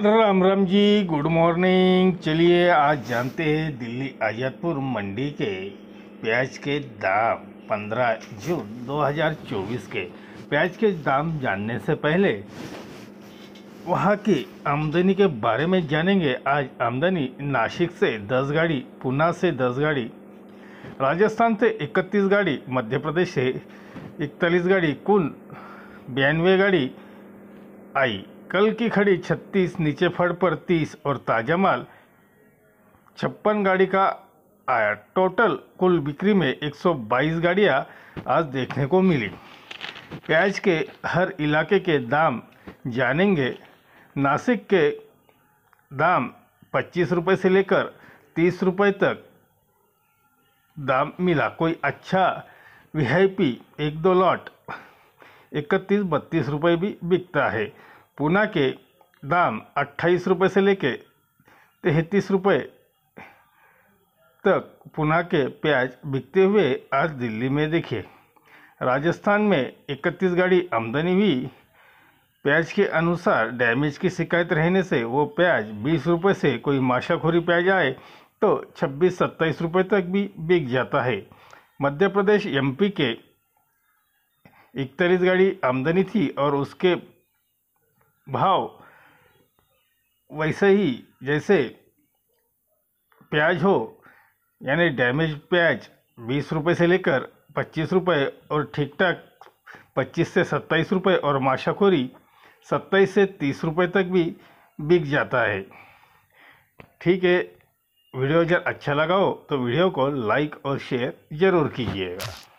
Ram Ram ji good morning चलिए आज जानते हैं दिल्ली आजादपुर मंडी के प्याज के दाम 15 जून 2024 के प्याज के दाम जानने से पहले वहाँ की आमदनी के बारे में जानेंगे आज आमदनी नासिक से 10 गाड़ी पुना से 10 गाड़ी राजस्थान से 31 गाड़ी मध्य प्रदेश से इकतालीस गाड़ी कुल बयानवे गाड़ी आई कल की खड़ी 36 नीचे फड़ पर 30 और ताजा माल छप्पन गाड़ी का आया टोटल कुल बिक्री में 122 गाड़ियां आज देखने को मिली प्याज के हर इलाके के दाम जानेंगे नासिक के दाम पच्चीस रुपये से लेकर तीस रुपये तक दाम मिला कोई अच्छा वी आई पी एक दो लॉट इकतीस बत्तीस रुपये भी बिकता है पूना के दाम अट्ठाईस रुपये से लेके तैंतीस रुपये तक पूना के प्याज बिकते हुए आज दिल्ली में देखे राजस्थान में इकतीस गाड़ी आमदनी हुई प्याज के अनुसार डैमेज की शिकायत रहने से वो प्याज बीस रुपये से कोई माशाखोरी प्याज आए तो छब्बीस सत्ताईस रुपये तक भी बिक जाता है मध्य प्रदेश एमपी के इकतालीस गाड़ी आमदनी थी और उसके भाव वैसे ही जैसे प्याज हो यानी डैमेज प्याज बीस रुपये से लेकर पच्चीस रुपये और ठीक ठाक पच्चीस से सत्ताईस रुपये और माशाखोरी सत्ताईस से तीस रुपये तक भी बिक जाता है ठीक है वीडियो अगर अच्छा लगा हो तो वीडियो को लाइक और शेयर ज़रूर कीजिएगा